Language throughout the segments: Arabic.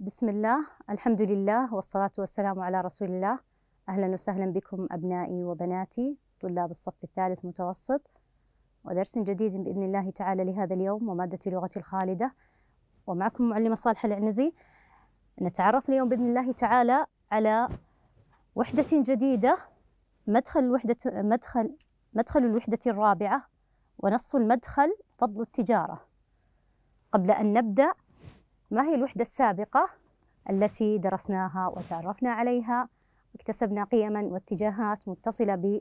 بسم الله الحمد لله والصلاة والسلام على رسول الله أهلا وسهلا بكم أبنائي وبناتي طلاب الصف الثالث متوسط ودرس جديد بإذن الله تعالى لهذا اليوم ومادة لغة الخالدة ومعكم معلمة صالحة العنزي نتعرف اليوم بإذن الله تعالى على وحدة جديدة مدخل الوحدة مدخل مدخل الوحدة الرابعة ونص المدخل فضل التجارة قبل أن نبدأ ما هي الوحدة السابقة التي درسناها وتعرفنا عليها اكتسبنا قيما واتجاهات متصلة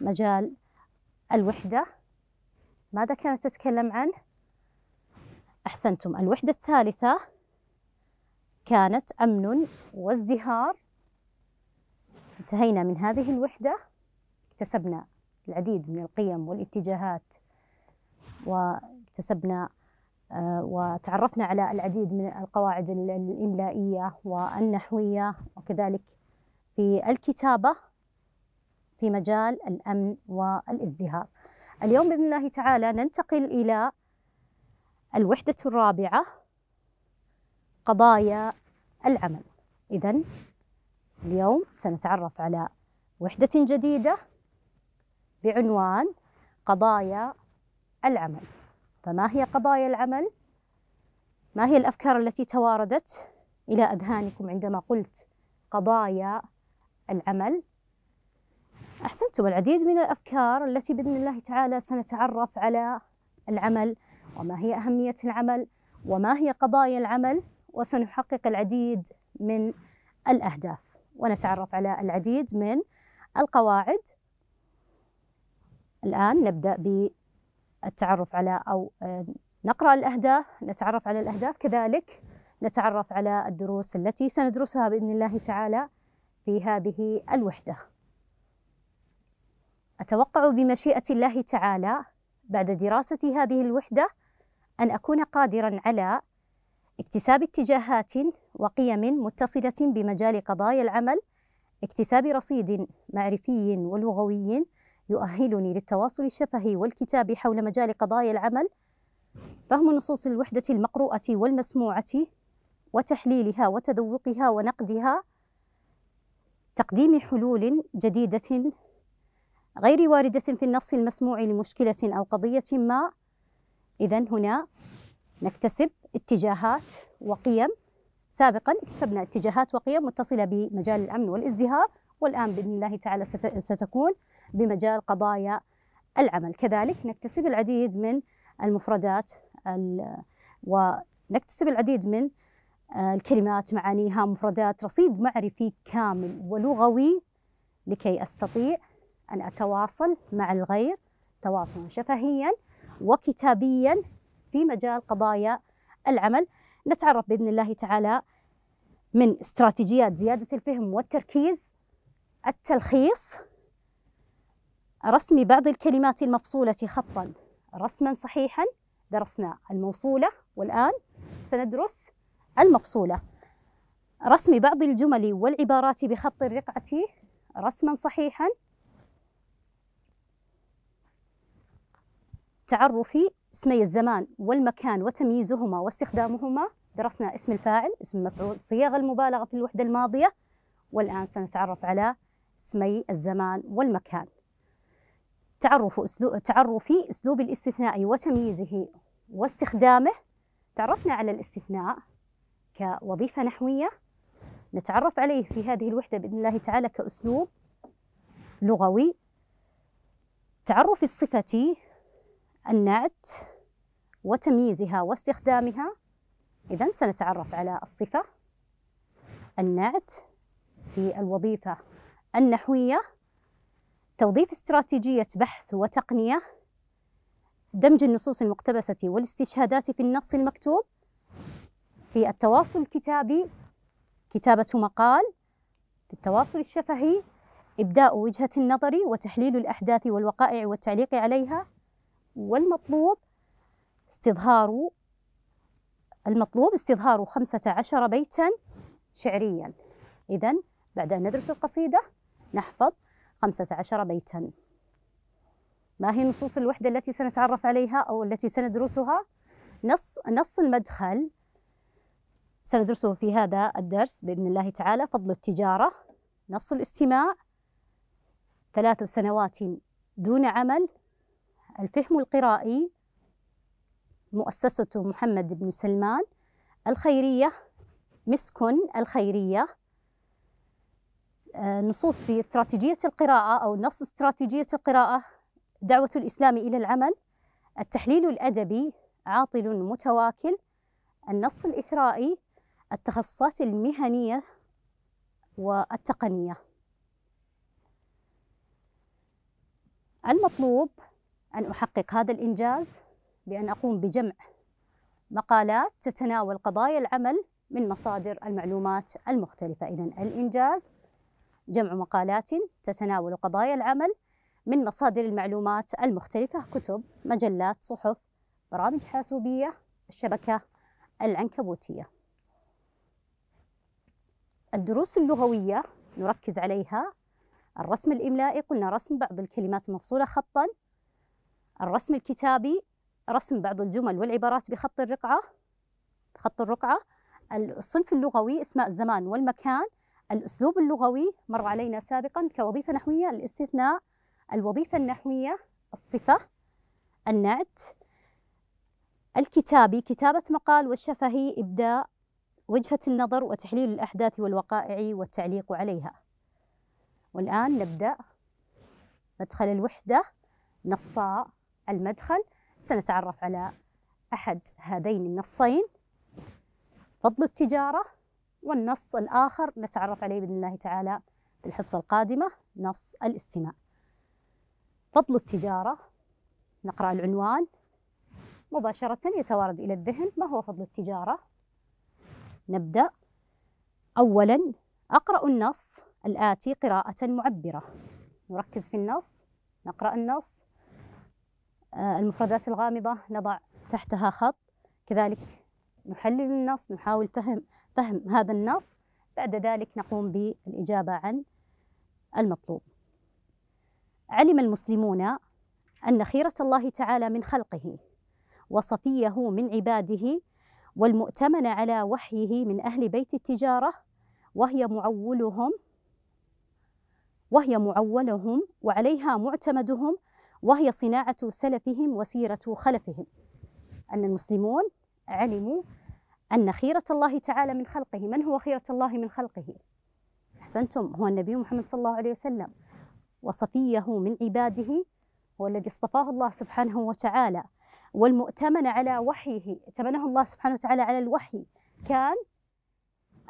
بمجال الوحدة ماذا كانت تتكلم عن؟ أحسنتم الوحدة الثالثة كانت أمن وازدهار انتهينا من هذه الوحدة اكتسبنا العديد من القيم والاتجاهات واكتسبنا آه، وتعرفنا على العديد من القواعد الإملائية والنحوية وكذلك في الكتابة في مجال الأمن والازدهار اليوم بإذن الله تعالى ننتقل إلى الوحدة الرابعة قضايا العمل إذا اليوم سنتعرف على وحدة جديدة بعنوان قضايا العمل فما هي قضايا العمل؟ ما هي الأفكار التي تواردت إلى أذهانكم عندما قلت قضايا العمل؟ أحسنتم العديد من الأفكار التي بإذن الله تعالى سنتعرف على العمل وما هي أهمية العمل وما هي قضايا العمل وسنحقق العديد من الأهداف ونتعرف على العديد من القواعد الآن نبدأ ب التعرف على أو نقرأ الأهداف نتعرف على الأهداف كذلك نتعرف على الدروس التي سندرسها بإذن الله تعالى في هذه الوحدة أتوقع بمشيئة الله تعالى بعد دراستي هذه الوحدة أن أكون قادرا على اكتساب اتجاهات وقيم متصلة بمجال قضايا العمل اكتساب رصيد معرفي ولغوي يؤهلني للتواصل الشفهي والكتابي حول مجال قضايا العمل فهم نصوص الوحدة المقروءة والمسموعة وتحليلها وتذوقها ونقدها تقديم حلول جديدة غير واردة في النص المسموع لمشكلة أو قضية ما إذا هنا نكتسب اتجاهات وقيم سابقا اكتسبنا اتجاهات وقيم متصلة بمجال الأمن والازدهار والآن بإذن الله تعالى ستكون بمجال قضايا العمل كذلك نكتسب العديد من المفردات ونكتسب العديد من آه، الكلمات معانيها مفردات رصيد معرفي كامل ولغوي لكي أستطيع أن أتواصل مع الغير تواصلا شفهيا وكتابيا في مجال قضايا العمل نتعرف بإذن الله تعالى من استراتيجيات زيادة الفهم والتركيز التلخيص رسم بعض الكلمات المفصولة خطا رسما صحيحا درسنا الموصولة والآن سندرس المفصولة رسم بعض الجمل والعبارات بخط الرقعة رسما صحيحا تعرف اسمي الزمان والمكان وتمييزهما واستخدامهما درسنا اسم الفاعل اسم المفعول صياغة المبالغة في الوحدة الماضية والآن سنتعرف على اسمي الزمان والمكان تعرف أسلوب تعرفي أسلوب الاستثناء وتمييزه واستخدامه تعرفنا على الاستثناء كوظيفة نحوية نتعرف عليه في هذه الوحدة بإذن الله تعالى كأسلوب لغوي تعرف الصفة النعت وتمييزها واستخدامها إذا سنتعرف على الصفة النعت في الوظيفة النحوية توظيف استراتيجية بحث وتقنية دمج النصوص المقتبسة والاستشهادات في النص المكتوب في التواصل الكتابي كتابة مقال في التواصل الشفهي إبداء وجهة النظر وتحليل الأحداث والوقائع والتعليق عليها والمطلوب استظهار المطلوب استظهار خمسة عشر بيتا شعريا إذا بعد أن ندرس القصيدة نحفظ خمسة عشر بيتا ما هي نصوص الوحدة التي سنتعرف عليها أو التي سندرسها؟ نص, نص المدخل سندرسه في هذا الدرس بإذن الله تعالى فضل التجارة نص الاستماع ثلاث سنوات دون عمل الفهم القرائي مؤسسة محمد بن سلمان الخيرية مسكن الخيرية نصوص في استراتيجية القراءة أو نص استراتيجية القراءة دعوة الإسلام إلى العمل التحليل الأدبي عاطل متواكل النص الإثرائي التخصصات المهنية والتقنية المطلوب أن أحقق هذا الإنجاز بأن أقوم بجمع مقالات تتناول قضايا العمل من مصادر المعلومات المختلفة إذا الإنجاز جمع مقالات تتناول قضايا العمل من مصادر المعلومات المختلفة كتب مجلات صحف برامج حاسوبية الشبكة العنكبوتية الدروس اللغوية نركز عليها الرسم الإملائي قلنا رسم بعض الكلمات مفصولة خطا الرسم الكتابي رسم بعض الجمل والعبارات بخط الرقعة بخط الرقعة الصنف اللغوي اسماء الزمان والمكان الأسلوب اللغوي مر علينا سابقا كوظيفة نحوية الاستثناء الوظيفة النحوية الصفة النعت الكتابي كتابة مقال والشفهي إبداء وجهة النظر وتحليل الأحداث والوقائع والتعليق عليها والآن نبدأ مدخل الوحدة نصاء المدخل سنتعرف على أحد هذين النصين فضل التجارة والنص الآخر نتعرف عليه بإذن الله تعالى في الحصة القادمة نص الاستماع فضل التجارة نقرأ العنوان مباشرة يتوارد إلى الذهن ما هو فضل التجارة؟ نبدأ أولا أقرأ النص الآتي قراءة معبرة نركز في النص نقرأ النص آه، المفردات الغامضة نضع تحتها خط كذلك نحلل النص نحاول فهم فهم هذا النص بعد ذلك نقوم بالإجابة عن المطلوب علم المسلمون أن خيرة الله تعالى من خلقه وصفيه من عباده والمؤتمن على وحيه من أهل بيت التجارة وهي معولهم وهي معولهم وعليها معتمدهم وهي صناعة سلفهم وسيرة خلفهم أن المسلمون علموا أن خيرة الله تعالى من خلقه من هو خيرة الله من خلقه أحسنتم هو النبي محمد صلى الله عليه وسلم وصفيه من عباده هو الذي اصطفاه الله سبحانه وتعالى والمؤتمن على وحيه تمنه الله سبحانه وتعالى على الوحي كان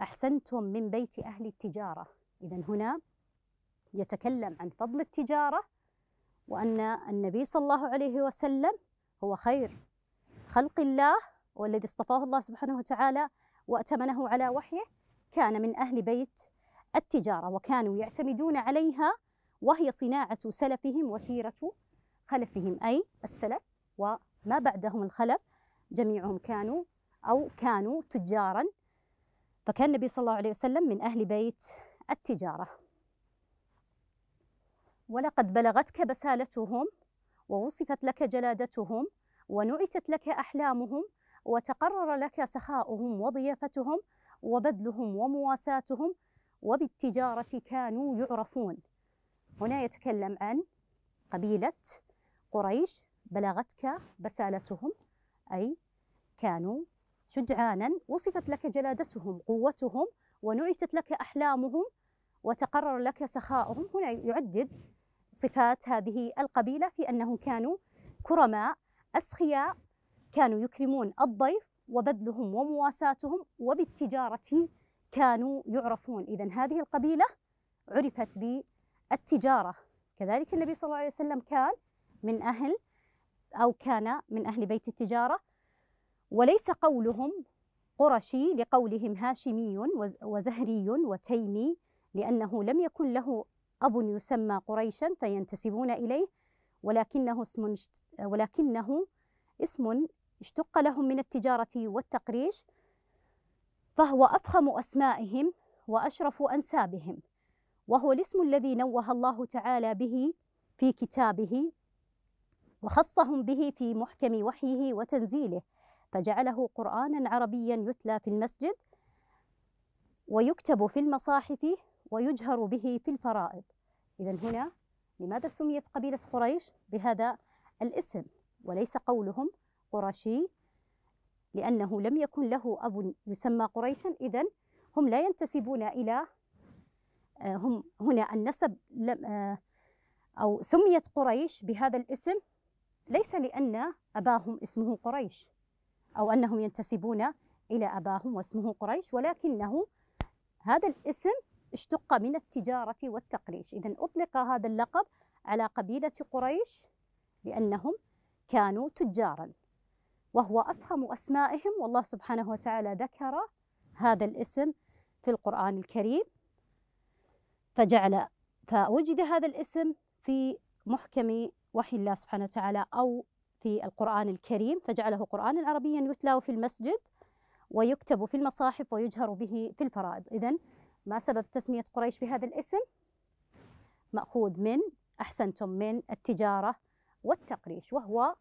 أحسنتم من بيت أهل التجارة إذا هنا يتكلم عن فضل التجارة وأن النبي صلى الله عليه وسلم هو خير خلق الله والذي اصطفاه الله سبحانه وتعالى وأتمنه على وحيه كان من أهل بيت التجارة وكانوا يعتمدون عليها وهي صناعة سلفهم وسيرة خلفهم أي السلف وما بعدهم الخلف جميعهم كانوا أو كانوا تجارا فكان النبي صلى الله عليه وسلم من أهل بيت التجارة ولقد بلغتك بسالتهم ووصفت لك جلادتهم ونعتت لك أحلامهم وتقرر لك سخاؤهم وضيافتهم وبذلهم ومواساتهم وبالتجارة كانوا يعرفون هنا يتكلم عن قبيلة قريش بلغتك بسالتهم أي كانوا شجعانا وصفت لك جلادتهم قوتهم ونعتت لك أحلامهم وتقرر لك سخاؤهم هنا يعدد صفات هذه القبيلة في أنهم كانوا كرماء أسخياء كانوا يكرمون الضيف وبذلهم ومواساتهم وبالتجارة كانوا يعرفون إذا هذه القبيلة عرفت بالتجارة كذلك النبي صلى الله عليه وسلم كان من أهل أو كان من أهل بيت التجارة وليس قولهم قرشي لقولهم هاشمي وزهري وتيمي لأنه لم يكن له أب يسمى قريشا فينتسبون إليه ولكنه اسم ولكنه اسم اشتق لهم من التجارة والتقريش فهو أفخم أسمائهم وأشرف أنسابهم وهو الاسم الذي نوه الله تعالى به في كتابه وخصهم به في محكم وحيه وتنزيله فجعله قرانا عربيا يتلى في المسجد ويكتب في المصاحف ويجهر به في الفرائض اذا هنا لماذا سميت قبيله قريش بهذا الاسم وليس قولهم قرشي لأنه لم يكن له أب يسمى قريشا إذا هم لا ينتسبون إلى آه، هم هنا النسب لم آه، أو سميت قريش بهذا الاسم ليس لأن أباهم اسمه قريش أو أنهم ينتسبون إلى أباهم واسمه قريش ولكنه هذا الاسم اشتق من التجارة والتقريش إذا أطلق هذا اللقب على قبيلة قريش لأنهم كانوا تجارا وهو أفهم أسمائهم والله سبحانه وتعالى ذكر هذا الاسم في القرآن الكريم فجعل فوجد هذا الاسم في محكم وحي الله سبحانه وتعالى أو في القرآن الكريم فجعله قرآنا عربيا يتلى في المسجد ويكتب في المصاحف ويجهر به في الفرائض إذا ما سبب تسمية قريش بهذا الاسم؟ مأخوذ من أحسنتم من التجارة والتقريش وهو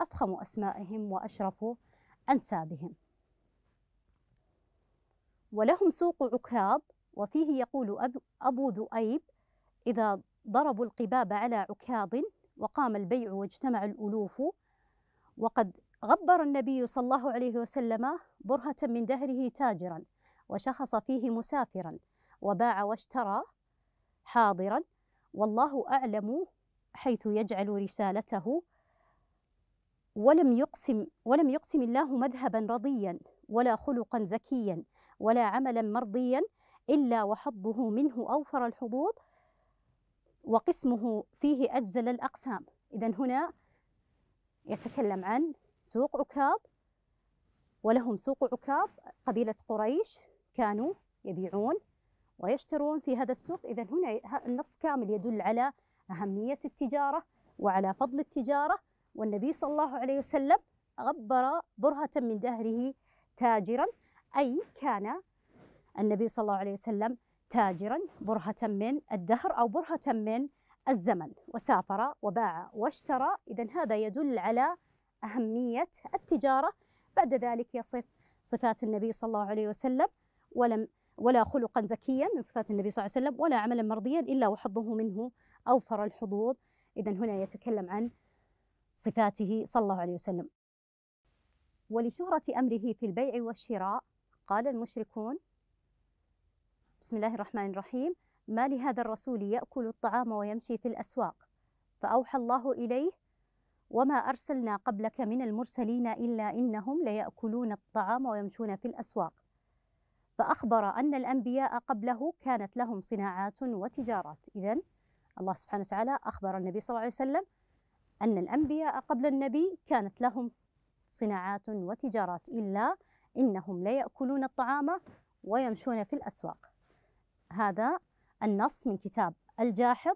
أفخم أسمائهم وأشرف أنسابهم ولهم سوق عكاظ وفيه يقول أبو ذؤيب إذا ضربوا القباب على عكاظ وقام البيع واجتمع الألوف وقد غبر النبي صلى الله عليه وسلم برهة من دهره تاجرا وشخص فيه مسافرا وباع واشترى حاضرا والله أعلم حيث يجعل رسالته ولم يقسم ولم يقسم الله مذهبا رضيا ولا خلقا زكيا ولا عملا مرضيا إلا وحظه منه أوفر الحظوظ وقسمه فيه أجزل الأقسام إذا هنا يتكلم عن سوق عكاظ ولهم سوق عكاظ قبيلة قريش كانوا يبيعون ويشترون في هذا السوق إذا هنا النص كامل يدل على أهمية التجارة وعلى فضل التجارة والنبي صلى الله عليه وسلم غبر برهة من دهره تاجرا أي كان النبي صلى الله عليه وسلم تاجرا برهة من الدهر أو برهة من الزمن وسافر وباع واشترى إذا هذا يدل على أهمية التجارة بعد ذلك يصف صفات النبي صلى الله عليه وسلم ولم ولا خلقا زكيا من صفات النبي صلى الله عليه وسلم ولا عملا مرضيا إلا وحظه منه أوفر الحظوظ إذا هنا يتكلم عن صفاته صلى الله عليه وسلم ولشهرة أمره في البيع والشراء قال المشركون بسم الله الرحمن الرحيم ما لهذا الرسول يأكل الطعام ويمشي في الأسواق فأوحى الله إليه وما أرسلنا قبلك من المرسلين إلا إنهم ليأكلون الطعام ويمشون في الأسواق فأخبر أن الأنبياء قبله كانت لهم صناعات وتجارات إذا الله سبحانه وتعالى أخبر النبي صلى الله عليه وسلم أن الأنبياء قبل النبي كانت لهم صناعات وتجارات إلا إنهم ليأكلون الطعام ويمشون في الأسواق هذا النص من كتاب الجاحظ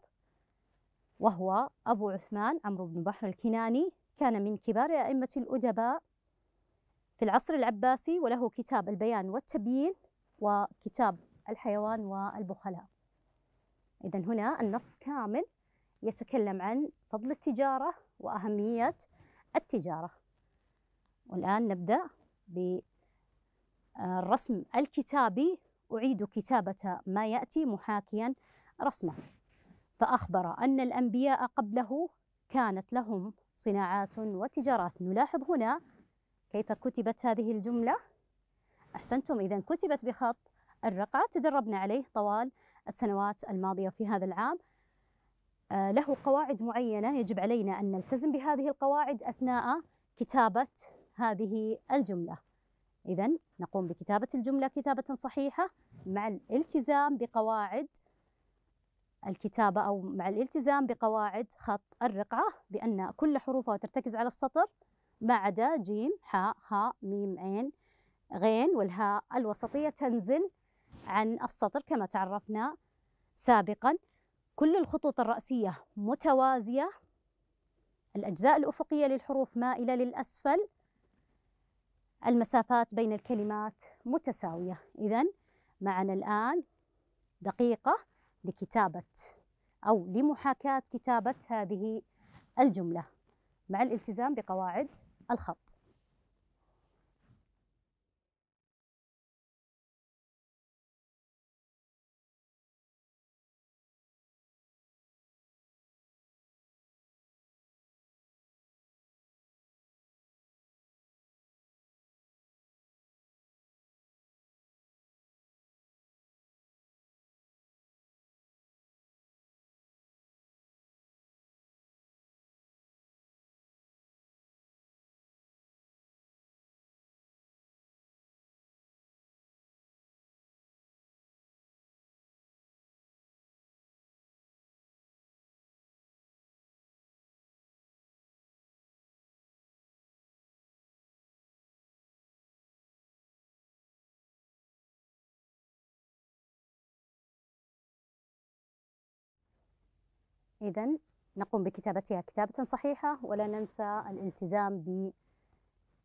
وهو أبو عثمان عمرو بن بحر الكناني كان من كبار أئمة الأدباء في العصر العباسي وله كتاب البيان والتبيين وكتاب الحيوان والبخلاء إذا هنا النص كامل يتكلم عن فضل التجارة وأهمية التجارة والآن نبدأ بالرسم آه، الكتابي أعيد كتابة ما يأتي محاكيا رسمه فأخبر أن الأنبياء قبله كانت لهم صناعات وتجارات نلاحظ هنا كيف كتبت هذه الجملة أحسنتم إذا كتبت بخط الرقعة تدربنا عليه طوال السنوات الماضية في هذا العام آه، له قواعد معينة يجب علينا أن نلتزم بهذه القواعد أثناء كتابة هذه الجملة إذا نقوم بكتابة الجملة كتابة صحيحة مع الالتزام بقواعد الكتابة أو مع الالتزام بقواعد خط الرقعة بأن كل حروفها ترتكز على السطر ما عدا جيم حاء خاء ميم عين غين والهاء الوسطية تنزل عن السطر كما تعرفنا سابقا كل الخطوط الرأسية متوازية الأجزاء الأفقية للحروف مائلة للأسفل المسافات بين الكلمات متساوية إذا معنا الآن دقيقة لكتابة أو لمحاكاة كتابة هذه الجملة مع الالتزام بقواعد الخط إذا نقوم بكتابتها كتابة صحيحة ولا ننسى الالتزام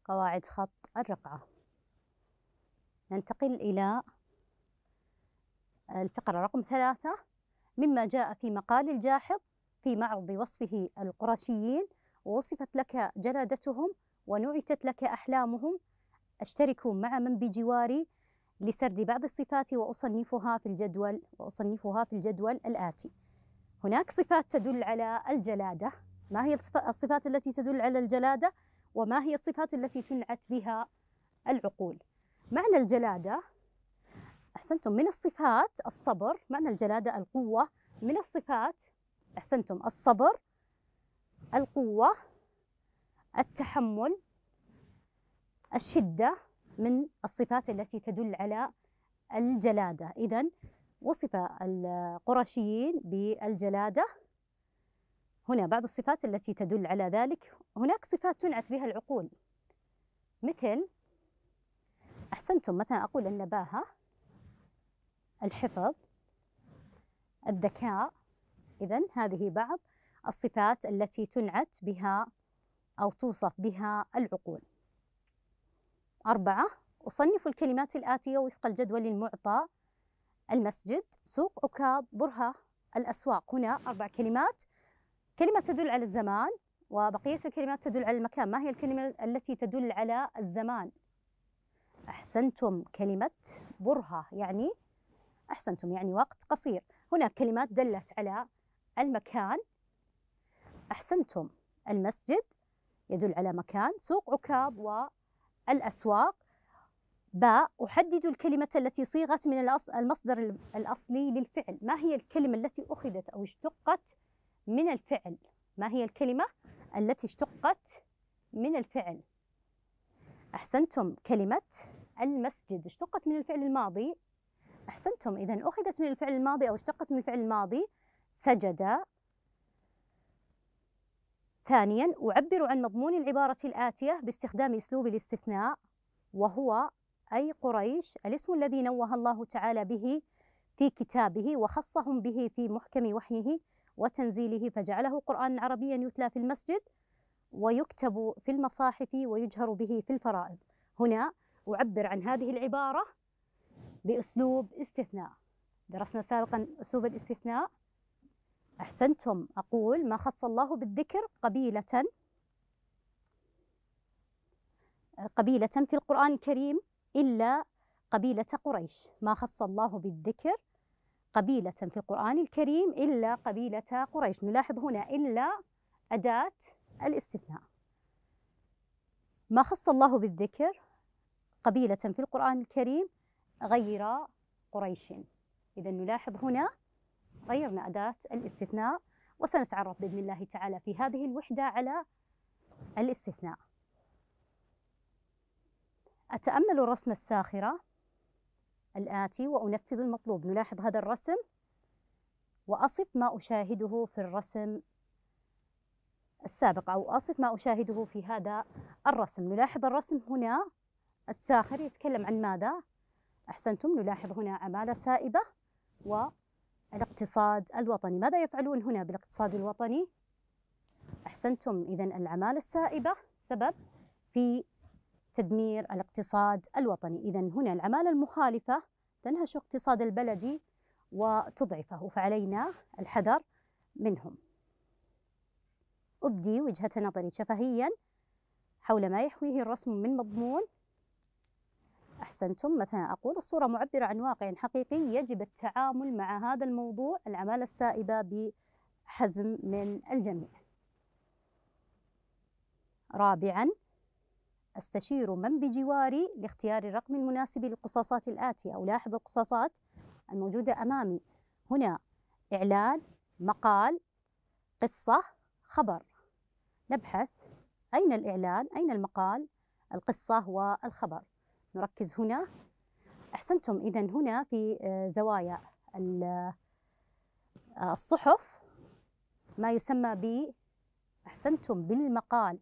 بقواعد خط الرقعة ننتقل إلى الفقرة رقم ثلاثة مما جاء في مقال الجاحظ في معرض وصفه القرشيين ووصفت لك جلادتهم ونعتت لك أحلامهم أشترك مع من بجواري لسرد بعض الصفات وأصنفها في الجدول وأصنفها في الجدول الآتي هناك صفات تدل على الجلادة ما هي الصفات التي تدل على الجلادة وما هي الصفات التي تنعت بها العقول معنى الجلادة أحسنتم من الصفات الصبر معنى الجلادة القوة من الصفات أحسنتم الصبر القوة التحمل الشدة من الصفات التي تدل على الجلادة إذا وصف القرشيين بالجلادة هنا بعض الصفات التي تدل على ذلك هناك صفات تنعت بها العقول مثل أحسنتم مثلا أقول النباهة الحفظ الذكاء إذا هذه بعض الصفات التي تنعت بها أو توصف بها العقول أربعة أصنف الكلمات الآتية وفق الجدول المعطى المسجد سوق عكاظ برهة الأسواق هنا أربع كلمات كلمة تدل على الزمان وبقية الكلمات تدل على المكان ما هي الكلمة التي تدل على الزمان أحسنتم كلمة برهة يعني أحسنتم يعني وقت قصير هناك كلمات دلت على المكان أحسنتم المسجد يدل على مكان سوق عكاظ والأسواق باء أحدد الكلمة التي صيغت من المصدر الأصلي للفعل ما هي الكلمة التي أخذت أو اشتقت من الفعل ما هي الكلمة التي اشتقت من الفعل أحسنتم كلمة المسجد اشتقت من الفعل الماضي أحسنتم إذا أخذت من الفعل الماضي أو اشتقت من الفعل الماضي سجد ثانيا أعبر عن مضمون العبارة الآتية باستخدام أسلوب الاستثناء وهو أي قريش الاسم الذي نوه الله تعالى به في كتابه وخصهم به في محكم وحيه وتنزيله فجعله قرآن عربيا يتلى في المسجد ويكتب في المصاحف ويجهر به في الفرائض هنا أعبر عن هذه العبارة بأسلوب استثناء درسنا سابقا أسلوب الاستثناء أحسنتم أقول ما خص الله بالذكر قبيلة قبيلة في القرآن الكريم إلا قبيلة قريش ما خص الله بالذكر قبيلة في القرآن الكريم إلا قبيلة قريش نلاحظ هنا إلا أداة الاستثناء ما خص الله بالذكر قبيلة في القرآن الكريم غير قريش إذا نلاحظ هنا غيرنا أداة الاستثناء وسنتعرف بإذن الله تعالى في هذه الوحدة على الاستثناء أتأمل الرسمة الساخرة الآتي وأنفذ المطلوب نلاحظ هذا الرسم وأصف ما أشاهده في الرسم السابق أو أصف ما أشاهده في هذا الرسم نلاحظ الرسم هنا الساخر يتكلم عن ماذا؟ أحسنتم نلاحظ هنا عمالة سائبة والاقتصاد الوطني ماذا يفعلون هنا بالاقتصاد الوطني؟ أحسنتم إذا العمالة السائبة سبب في تدمير الاقتصاد الوطني إذا هنا العمالة المخالفة تنهش اقتصاد البلدي وتضعفه فعلينا الحذر منهم أبدي وجهة نظري شفهيا حول ما يحويه الرسم من مضمون أحسنتم مثلا أقول الصورة معبرة عن واقع حقيقي يجب التعامل مع هذا الموضوع العمالة السائبة بحزم من الجميع رابعاً أستشير من بجواري لاختيار الرقم المناسب للقصاصات الآتية أو لاحظ القصاصات الموجودة أمامي هنا إعلان مقال قصة خبر نبحث أين الإعلان أين المقال القصة والخبر نركز هنا أحسنتم إذا هنا في آه، زوايا آه، الصحف ما يسمى ب أحسنتم بالمقال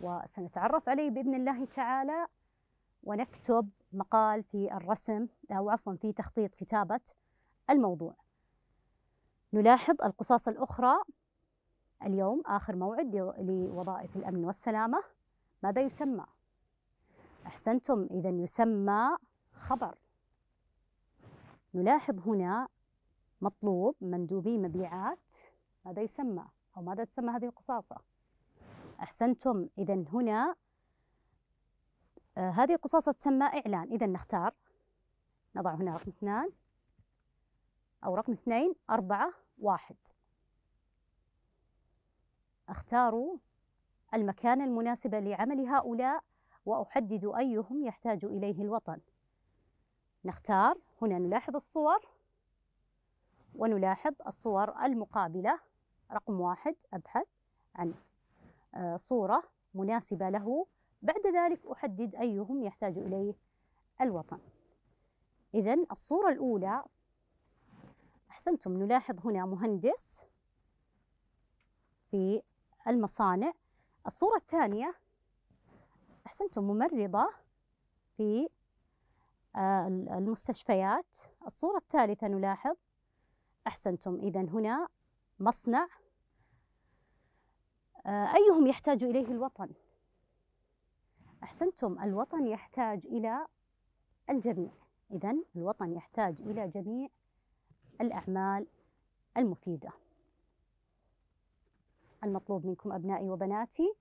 وسنتعرف عليه باذن الله تعالى ونكتب مقال في الرسم او عفوا في تخطيط كتابه الموضوع. نلاحظ القصاص الاخرى اليوم اخر موعد لوظائف الامن والسلامه ماذا يسمى؟ احسنتم اذا يسمى خبر. نلاحظ هنا مطلوب مندوبي مبيعات ماذا يسمى؟ أو ماذا تسمى هذه القصاصة؟ أحسنتم إذا هنا آه هذه القصاصة تسمى إعلان إذا نختار نضع هنا رقم اثنان أو رقم اثنين أربعة واحد أختار المكان المناسب لعمل هؤلاء وأحدد أيهم يحتاج إليه الوطن نختار هنا نلاحظ الصور ونلاحظ الصور المقابلة رقم واحد أبحث عن آه، صورة مناسبة له بعد ذلك أحدد أيهم يحتاج إليه الوطن إذا الصورة الأولى أحسنتم نلاحظ هنا مهندس في المصانع الصورة الثانية أحسنتم ممرضة في آه، المستشفيات الصورة الثالثة نلاحظ أحسنتم إذا هنا مصنع آه، أيهم يحتاج إليه الوطن؟ أحسنتم الوطن يحتاج إلى الجميع إذا الوطن يحتاج إلى جميع الأعمال المفيدة المطلوب منكم أبنائي وبناتي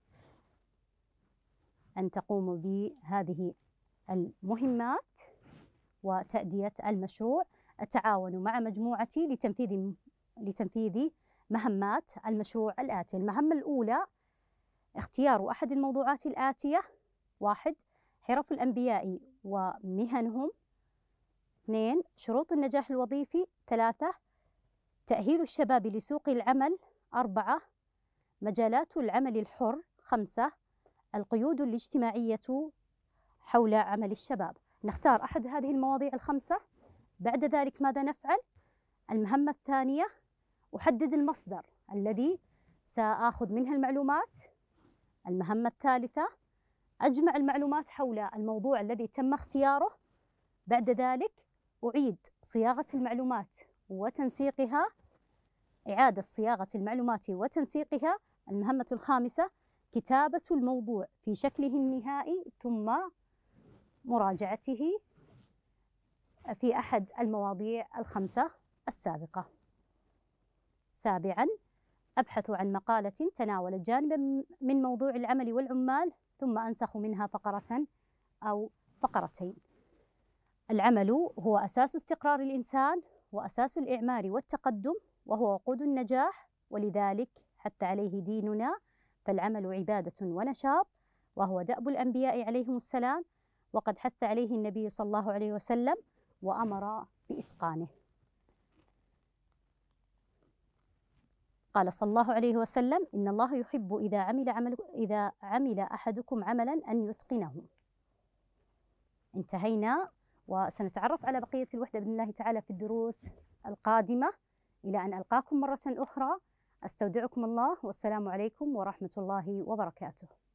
أن تقوموا بهذه المهمات وتأدية المشروع أتعاون مع مجموعتي لتنفيذ لتنفيذ مهمات المشروع الآتي المهمة الأولى اختيار أحد الموضوعات الآتية واحد حرف الأنبياء ومهنهم اثنين شروط النجاح الوظيفي ثلاثة تأهيل الشباب لسوق العمل أربعة مجالات العمل الحر خمسة القيود الاجتماعية حول عمل الشباب نختار أحد هذه المواضيع الخمسة بعد ذلك ماذا نفعل؟ المهمة الثانية أحدد المصدر الذي سآخذ منها المعلومات المهمة الثالثة أجمع المعلومات حول الموضوع الذي تم اختياره بعد ذلك أعيد صياغة المعلومات وتنسيقها إعادة صياغة المعلومات وتنسيقها المهمة الخامسة كتابة الموضوع في شكله النهائي ثم مراجعته في أحد المواضيع الخمسة السابقة سابعا أبحث عن مقالة تناولت جانبا من موضوع العمل والعمال ثم أنسخ منها فقرة أو فقرتين العمل هو أساس استقرار الإنسان وأساس الإعمار والتقدم وهو وقود النجاح ولذلك حتى عليه ديننا فالعمل عبادة ونشاط وهو دأب الأنبياء عليهم السلام وقد حث عليه النبي صلى الله عليه وسلم وأمر بإتقانه قال صلى الله عليه وسلم إن الله يحب إذا عمل, عمل إذا عمل أحدكم عملا أن يتقنه انتهينا وسنتعرف على بقية الوحدة بإذن الله تعالى في الدروس القادمة إلى أن ألقاكم مرة أخرى أستودعكم الله والسلام عليكم ورحمة الله وبركاته